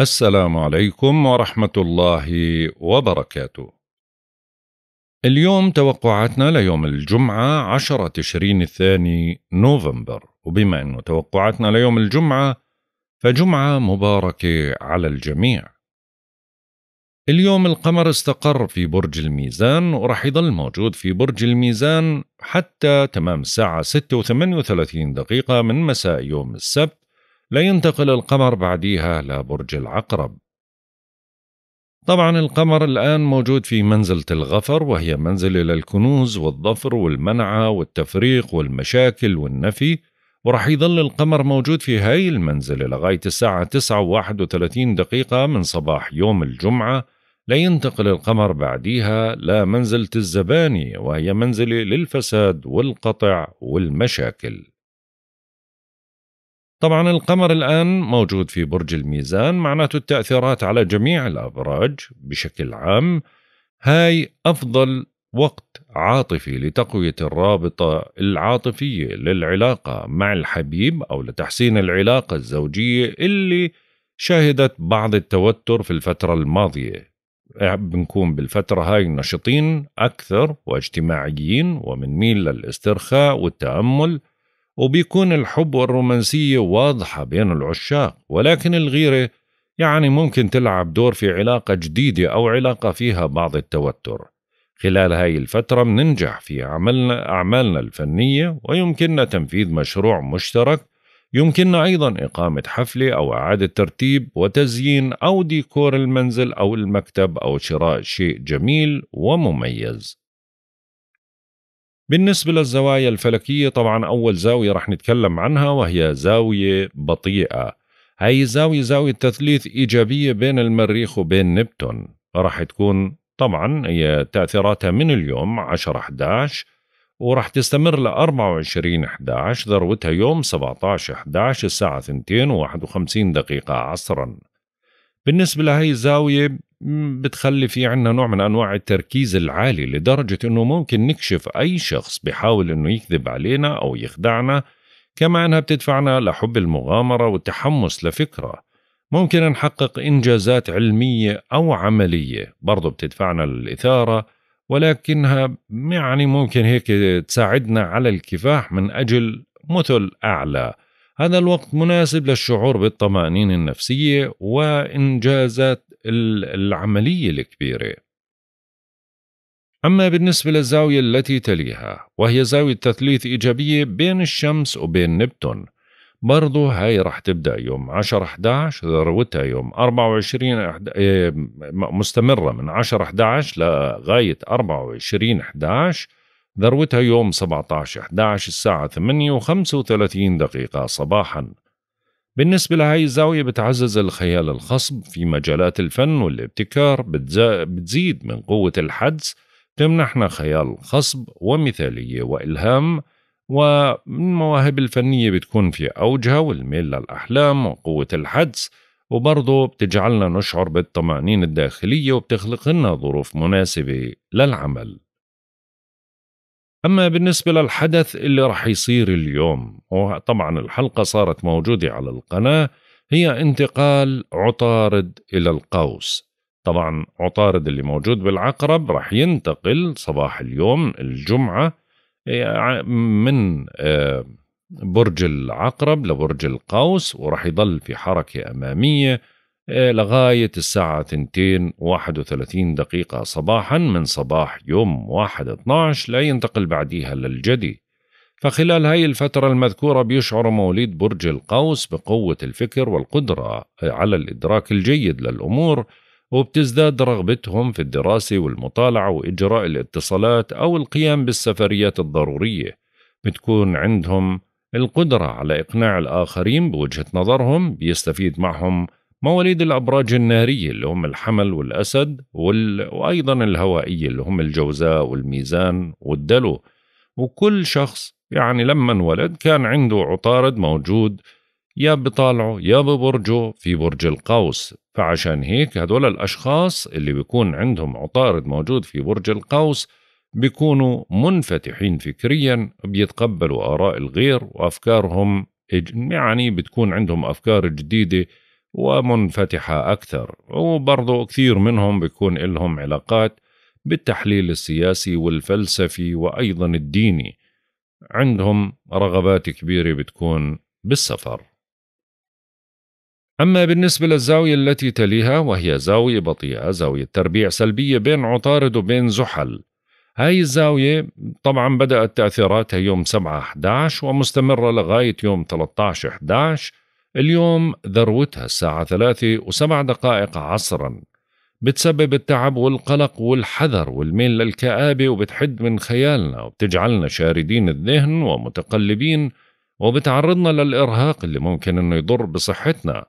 السلام عليكم ورحمة الله وبركاته. اليوم توقعاتنا ليوم الجمعة 10 تشرين الثاني نوفمبر، وبما أنه توقعاتنا ليوم الجمعة فجمعة مباركة على الجميع. اليوم القمر استقر في برج الميزان ورح يضل موجود في برج الميزان حتى تمام الساعة 6 و38 دقيقة من مساء يوم السبت لا ينتقل القمر بعديها لبرج العقرب طبعا القمر الآن موجود في منزلة الغفر وهي منزلة للكنوز والظفر والمنعة والتفريق والمشاكل والنفي ورح يظل القمر موجود في هاي المنزلة لغاية الساعة 9 31 دقيقة من صباح يوم الجمعة لينتقل القمر بعديها لمنزلة الزباني وهي منزلة للفساد والقطع والمشاكل طبعا القمر الآن موجود في برج الميزان معناته التأثيرات على جميع الأبراج بشكل عام هاي أفضل وقت عاطفي لتقوية الرابطة العاطفية للعلاقة مع الحبيب أو لتحسين العلاقة الزوجية اللي شهدت بعض التوتر في الفترة الماضية بنكون بالفترة هاي نشطين أكثر واجتماعيين ميل للاسترخاء والتأمل وبيكون الحب والرومانسية واضحة بين العشاق ولكن الغيرة يعني ممكن تلعب دور في علاقة جديدة أو علاقة فيها بعض التوتر خلال هاي الفترة مننجح في عملنا أعمالنا الفنية ويمكننا تنفيذ مشروع مشترك يمكننا أيضا إقامة حفلة أو إعادة ترتيب وتزيين أو ديكور المنزل أو المكتب أو شراء شيء جميل ومميز بالنسبة للزوايا الفلكية طبعا أول زاوية رح نتكلم عنها وهي زاوية بطيئة هاي زاوية زاوية تثليث إيجابية بين المريخ وبين نبتون رح تكون طبعا هي تأثيراتها من اليوم 10 11 ورح تستمر ل 24 11 ذروتها يوم 17 11 الساعة 2 و51 دقيقة عصرا بالنسبة لهي الزاوية بتخلي في عنا نوع من أنواع التركيز العالي لدرجة أنه ممكن نكشف أي شخص بحاول أنه يكذب علينا أو يخدعنا كما أنها بتدفعنا لحب المغامرة والتحمس لفكرة ممكن نحقق إنجازات علمية أو عملية برضو بتدفعنا للإثارة ولكنها يعني ممكن هيك تساعدنا على الكفاح من أجل مثل أعلى هذا الوقت مناسب للشعور بالطمأنينة النفسية وإنجازات العملية الكبيرة أما بالنسبة للزاوية التي تليها وهي زاوية تثليث إيجابية بين الشمس وبين نبتون برضو هاي رح تبدأ يوم 10 11 ذروتها يوم 24 إيه، مستمرة من 10 11 لغاية 24 11 ذروتها يوم 17 11 الساعة 8 و 35 دقيقة صباحا بالنسبة لهاي الزاوية بتعزز الخيال الخصب في مجالات الفن والابتكار بتزيد من قوة الحدس تمنحنا خيال خصب ومثالية وإلهام مواهب الفنية بتكون في أوجها والميل للأحلام وقوة الحدس وبرضه بتجعلنا نشعر بالطمأنينة الداخلية وبتخلق لنا ظروف مناسبة للعمل أما بالنسبة للحدث اللي رح يصير اليوم وطبعا الحلقة صارت موجودة على القناة هي انتقال عطارد إلى القوس طبعا عطارد اللي موجود بالعقرب رح ينتقل صباح اليوم الجمعة من آه، برج العقرب لبرج القوس ورح يضل في حركة أمامية إيه، لغاية الساعة 2.31 دقيقة صباحا من صباح يوم 1 12 لا ينتقل بعديها للجدي فخلال هاي الفترة المذكورة بيشعر مواليد برج القوس بقوة الفكر والقدرة على الإدراك الجيد للأمور وبتزداد رغبتهم في الدراسة والمطالعة وإجراء الاتصالات أو القيام بالسفريات الضرورية بتكون عندهم القدرة على إقناع الآخرين بوجهة نظرهم بيستفيد معهم مواليد الأبراج النارية اللي هم الحمل والأسد وال... وأيضا الهوائية اللي هم الجوزاء والميزان والدلو وكل شخص يعني لما انولد كان عنده عطارد موجود يا بطالعه يا ببرجه في برج القوس فعشان هيك هدول الأشخاص اللي بيكون عندهم عطارد موجود في برج القوس بيكونوا منفتحين فكريا بيتقبلوا آراء الغير وأفكارهم يعني بتكون عندهم أفكار جديدة ومنفتحة أكثر وبرضو كثير منهم بيكون لهم علاقات بالتحليل السياسي والفلسفي وأيضا الديني عندهم رغبات كبيرة بتكون بالسفر أما بالنسبة للزاوية التي تليها وهي زاوية بطيئة زاوية تربيع سلبية بين عطارد وبين زحل هاي الزاوية طبعا بدأت تأثيراتها يوم 7-11 ومستمرة لغاية يوم 13-11 اليوم ذروتها الساعة ثلاثة وسبع دقائق عصرا بتسبب التعب والقلق والحذر والميل للكآبة وبتحد من خيالنا وبتجعلنا شاردين الذهن ومتقلبين وبتعرضنا للإرهاق اللي ممكن أنه يضر بصحتنا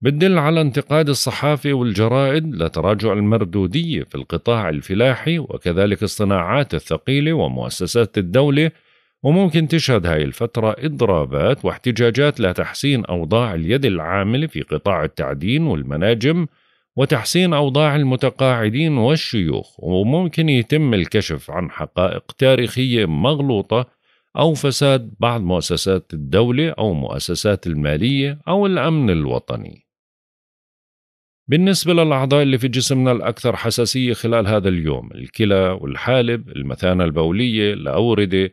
بتدل على انتقاد الصحافة والجرائد لتراجع المردودية في القطاع الفلاحي وكذلك الصناعات الثقيلة ومؤسسات الدولة وممكن تشهد هاي الفترة إضرابات واحتجاجات لتحسين أوضاع اليد العاملة في قطاع التعدين والمناجم وتحسين أوضاع المتقاعدين والشيوخ وممكن يتم الكشف عن حقائق تاريخية مغلوطة أو فساد بعض مؤسسات الدولة أو مؤسسات المالية أو الأمن الوطني بالنسبة للأعضاء اللي في جسمنا الأكثر حساسية خلال هذا اليوم الكلى والحالب المثانة البولية الأوردة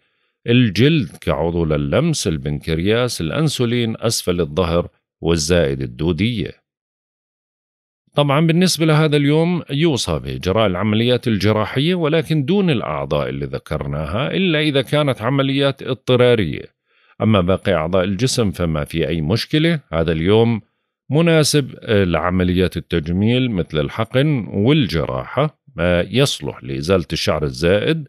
الجلد كعضو للمس البنكرياس الأنسولين أسفل الظهر والزائد الدودية طبعا بالنسبة لهذا اليوم يوصى بإجراء العمليات الجراحية ولكن دون الأعضاء اللي ذكرناها إلا إذا كانت عمليات اضطرارية أما باقي أعضاء الجسم فما في أي مشكلة هذا اليوم مناسب لعمليات التجميل مثل الحقن والجراحة ما يصلح لإزالة الشعر الزائد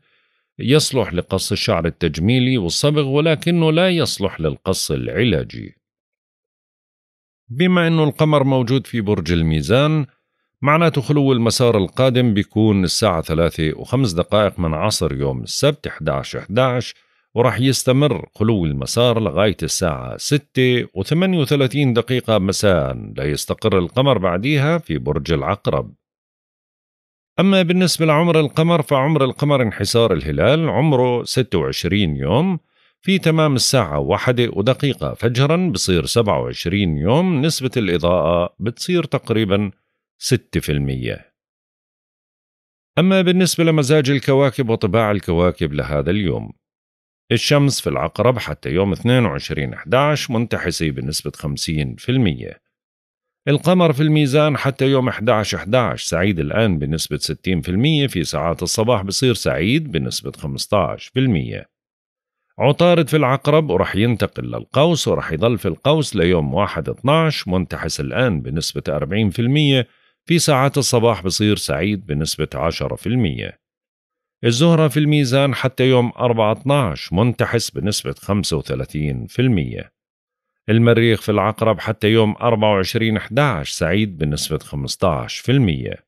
يصلح لقص الشعر التجميلي والصبغ ولكنه لا يصلح للقص العلاجي بما أنه القمر موجود في برج الميزان معناته خلو المسار القادم بيكون الساعة ثلاثة وخمس دقائق من عصر يوم السبت 11 11 ورح يستمر خلو المسار لغاية الساعة ستة وثمانية وثلاثين دقيقة مساء ليستقر القمر بعديها في برج العقرب أما بالنسبة لعمر القمر فعمر القمر انحسار الهلال عمره 26 يوم في تمام الساعة واحدة ودقيقة فجرا بصير 27 يوم نسبة الإضاءة بتصير تقريبا 6% أما بالنسبة لمزاج الكواكب وطباع الكواكب لهذا اليوم الشمس في العقرب حتى يوم 22 11 منتحسة بنسبة 50% القمر في الميزان حتى يوم 11 11 سعيد الآن بنسبة 60% في ساعات الصباح بصير سعيد بنسبة 15% عطارد في العقرب ورح ينتقل للقوس ورح يضل في القوس ليوم 1 12 منتحس الآن بنسبة 40% في ساعات الصباح بصير سعيد بنسبة 10% الزهرة في الميزان حتى يوم 4 12 منتحس بنسبة 35% المريخ في العقرب حتى يوم 24/11 سعيد بنسبة 15%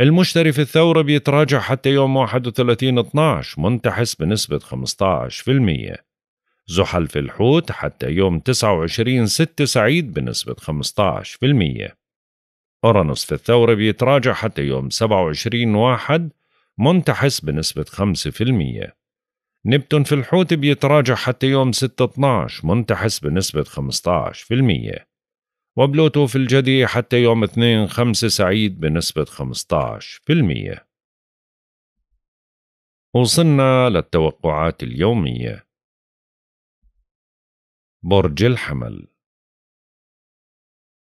المشتري في الثورة بيتراجع حتى يوم 31/12 منتحس بنسبة 15% زحل في الحوت حتى يوم 29/6 سعيد بنسبة 15% أورانوس في الثورة بيتراجع حتى يوم 27/1 منتحس بنسبة 5% نبتون في الحوت بيتراجع حتى يوم 6/12 منتحس بنسبة 15% وبلوتو في الجدي حتى يوم 2/5 سعيد بنسبة 15% وصلنا للتوقعات اليومية برج الحمل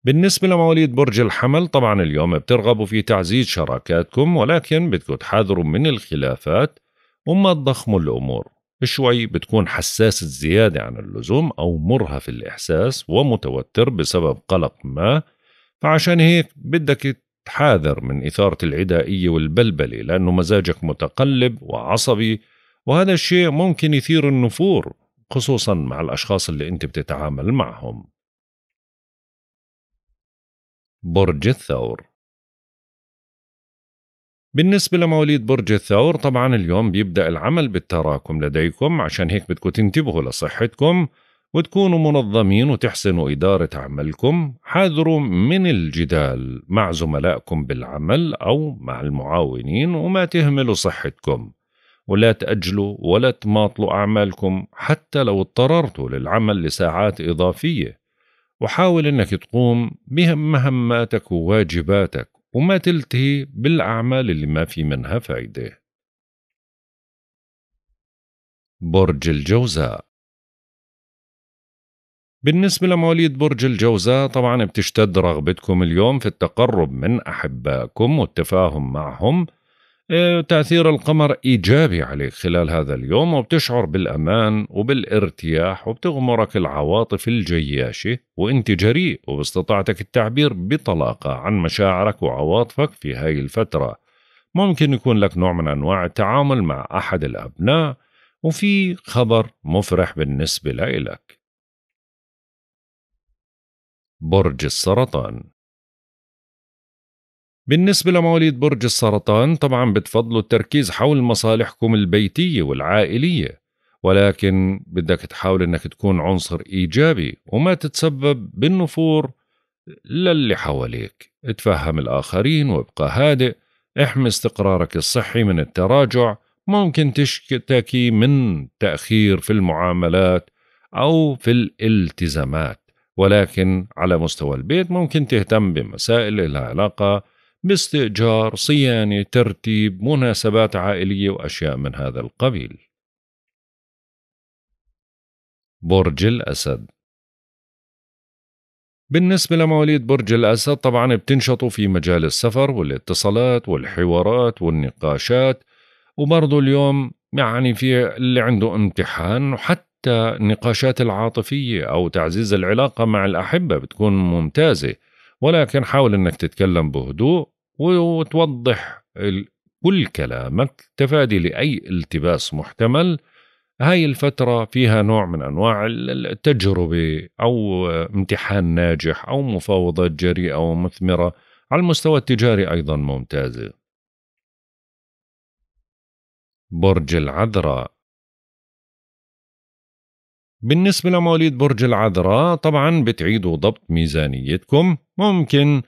بالنسبة لمواليد برج الحمل طبعا اليوم بترغبوا في تعزيز شراكاتكم ولكن بدكم تحاذروا من الخلافات وما تضخموا الأمور شوي بتكون حساس زيادة عن اللزوم أو مرهف الإحساس ومتوتر بسبب قلق ما فعشان هيك بدك تحاذر من إثارة العدائية والبلبلة لأنه مزاجك متقلب وعصبي وهذا الشيء ممكن يثير النفور خصوصا مع الأشخاص اللي أنت بتتعامل معهم برج الثور بالنسبة لمواليد برج الثور طبعا اليوم بيبدأ العمل بالتراكم لديكم عشان هيك بدكم تنتبهوا لصحتكم وتكونوا منظمين وتحسنوا إدارة عملكم حاذروا من الجدال مع زملائكم بالعمل أو مع المعاونين وما تهملوا صحتكم ولا تأجلوا ولا تماطلوا أعمالكم حتى لو اضطررتوا للعمل لساعات إضافية وحاول أنك تقوم بمهماتك وواجباتك وما تلتهي بالأعمال اللي ما في منها فايدة برج الجوزاء بالنسبة لمواليد برج الجوزاء طبعا بتشتد رغبتكم اليوم في التقرب من أحبائكم والتفاهم معهم إيه، تأثير القمر إيجابي عليك خلال هذا اليوم وبتشعر بالأمان وبالارتياح وبتغمرك العواطف الجياشة وانت جريء وباستطاعتك التعبير بطلاقة عن مشاعرك وعواطفك في هاي الفترة ممكن يكون لك نوع من أنواع التعامل مع أحد الأبناء وفي خبر مفرح بالنسبة لإلك برج السرطان بالنسبة لمواليد برج السرطان طبعا بتفضلوا التركيز حول مصالحكم البيتية والعائلية ولكن بدك تحاول انك تكون عنصر ايجابي وما تتسبب بالنفور للي حواليك اتفهم الاخرين وابقى هادئ احمي استقرارك الصحي من التراجع ممكن تشتكي من تاخير في المعاملات او في الالتزامات ولكن على مستوى البيت ممكن تهتم بمسائل لها علاقه باستئجار صيانة ترتيب مناسبات عائلية وأشياء من هذا القبيل برج الأسد بالنسبة لمواليد برج الأسد طبعا بتنشطوا في مجال السفر والاتصالات والحوارات والنقاشات وبرضه اليوم يعني في اللي عنده امتحان وحتى النقاشات العاطفية أو تعزيز العلاقة مع الأحبة بتكون ممتازة ولكن حاول أنك تتكلم بهدوء وتوضح كل كلامك تفادي لأي التباس محتمل هاي الفترة فيها نوع من أنواع التجربة أو امتحان ناجح أو مفاوضات جريئة ومثمرة على المستوى التجاري أيضا ممتازة برج العذراء بالنسبة لمواليد برج العذراء طبعا بتعيدوا ضبط ميزانيتكم ممكن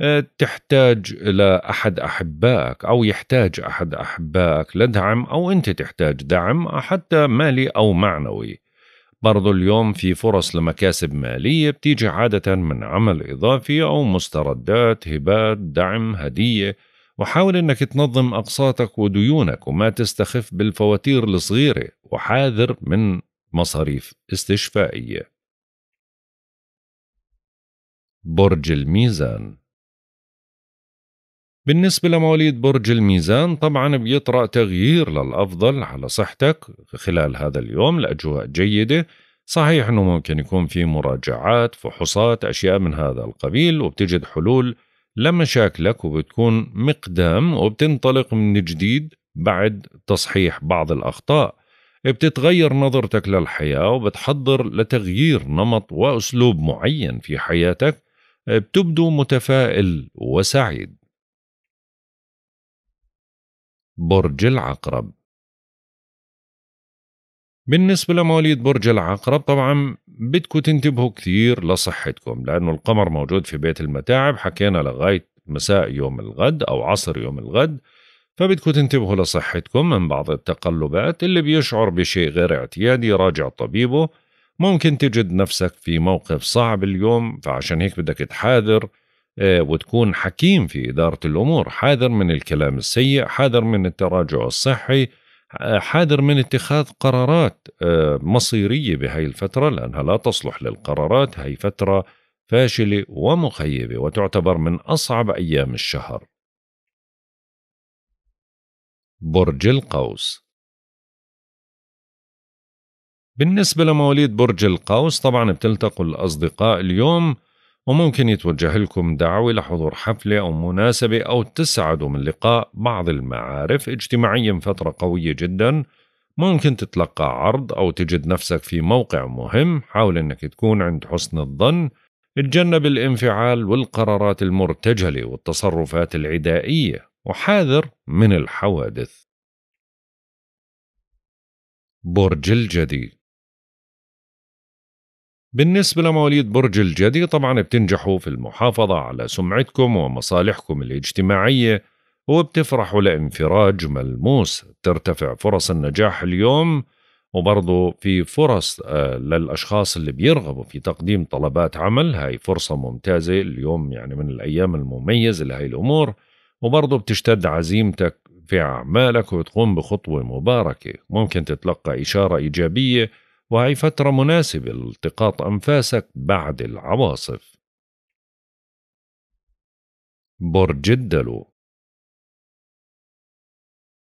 آه، تحتاج إلى أحد أحبائك أو يحتاج أحد أحبائك لدعم أو أنت تحتاج دعم حتى مالي أو معنوي برضو اليوم في فرص لمكاسب مالية بتيجي عادة من عمل إضافي أو مستردات هبات دعم هدية وحاول أنك تنظم أقساطك وديونك وما تستخف بالفواتير الصغيرة وحاذر من مصاريف استشفائية برج الميزان بالنسبة لمواليد برج الميزان طبعا بيطرأ تغيير للأفضل على صحتك خلال هذا اليوم الأجواء جيدة صحيح أنه ممكن يكون في مراجعات فحوصات أشياء من هذا القبيل وبتجد حلول لمشاكلك وبتكون مقدام وبتنطلق من جديد بعد تصحيح بعض الأخطاء بتتغير نظرتك للحياة وبتحضر لتغيير نمط وأسلوب معين في حياتك بتبدو متفائل وسعيد برج العقرب بالنسبة لمواليد برج العقرب طبعا بدكم تنتبهوا كثير لصحتكم لأنه القمر موجود في بيت المتاعب حكينا لغاية مساء يوم الغد أو عصر يوم الغد فبدكم تنتبهوا لصحتكم من بعض التقلبات اللي بيشعر بشيء غير اعتيادي راجع طبيبه ممكن تجد نفسك في موقف صعب اليوم فعشان هيك بدك تحاذر آه، وتكون حكيم في إدارة الأمور حاذر من الكلام السيء حاذر من التراجع الصحي آه، حاذر من اتخاذ قرارات آه، مصيرية بهذه الفترة لأنها لا تصلح للقرارات هي فترة فاشلة ومخيبة وتعتبر من أصعب أيام الشهر برج القوس بالنسبة لمواليد برج القوس طبعا بتلتقوا الأصدقاء اليوم وممكن يتوجه لكم دعوة لحضور حفلة أو مناسبة أو تسعدوا من لقاء بعض المعارف اجتماعيا فترة قوية جدا ممكن تتلقى عرض أو تجد نفسك في موقع مهم حاول أنك تكون عند حسن الظن اتجنب الانفعال والقرارات المرتجلة والتصرفات العدائية وحاذر من الحوادث برج الجدي بالنسبة لمواليد برج الجدي طبعا بتنجحوا في المحافظة على سمعتكم ومصالحكم الاجتماعية وبتفرحوا لانفراج ملموس بترتفع فرص النجاح اليوم وبرضه في فرص آه، للأشخاص اللي بيرغبوا في تقديم طلبات عمل هاي فرصة ممتازة اليوم يعني من الأيام المميزة لهي الأمور وبرضه بتشتد عزيمتك في أعمالك وتقوم بخطوة مباركة ممكن تتلقى إشارة إيجابية وهي فترة مناسبة لالتقاط أنفاسك بعد العواصف برج الدلو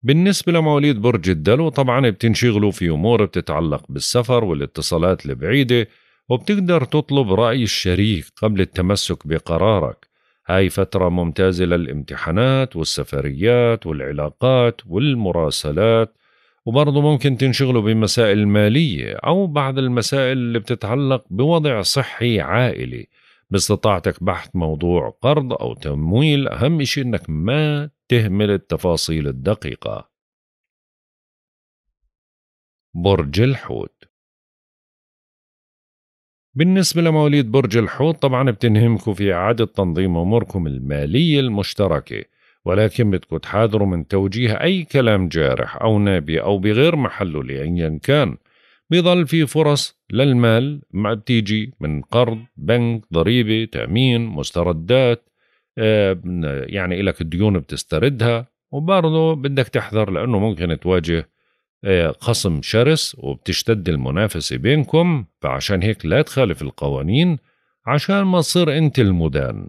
بالنسبة لمواليد برج الدلو طبعا بتنشغلوا في أمور بتتعلق بالسفر والاتصالات البعيدة وبتقدر تطلب رأي الشريك قبل التمسك بقرارك هاي فترة ممتازة للامتحانات والسفريات والعلاقات والمراسلات وبرضه ممكن تنشغلوا بمسائل مالية أو بعض المسائل اللي بتتعلق بوضع صحي عائلي باستطاعتك بحث موضوع قرض أو تمويل أهم شيء أنك ما تهمل التفاصيل الدقيقة برج الحوت بالنسبة لمواليد برج الحوت طبعا بتنهمكم في إعادة تنظيم أموركم المالية المشتركة ولكن بدكم تحاذروا من توجيه أي كلام جارح أو نابي أو بغير محله لأيا كان بيضل في فرص للمال ما بتيجي من قرض بنك ضريبة تأمين مستردات آه، يعني إلك ديون بتستردها وبرضه بدك تحذر لأنه ممكن تواجه آه، خصم شرس وبتشتد المنافسة بينكم فعشان هيك لا تخالف القوانين عشان ما تصير أنت المدان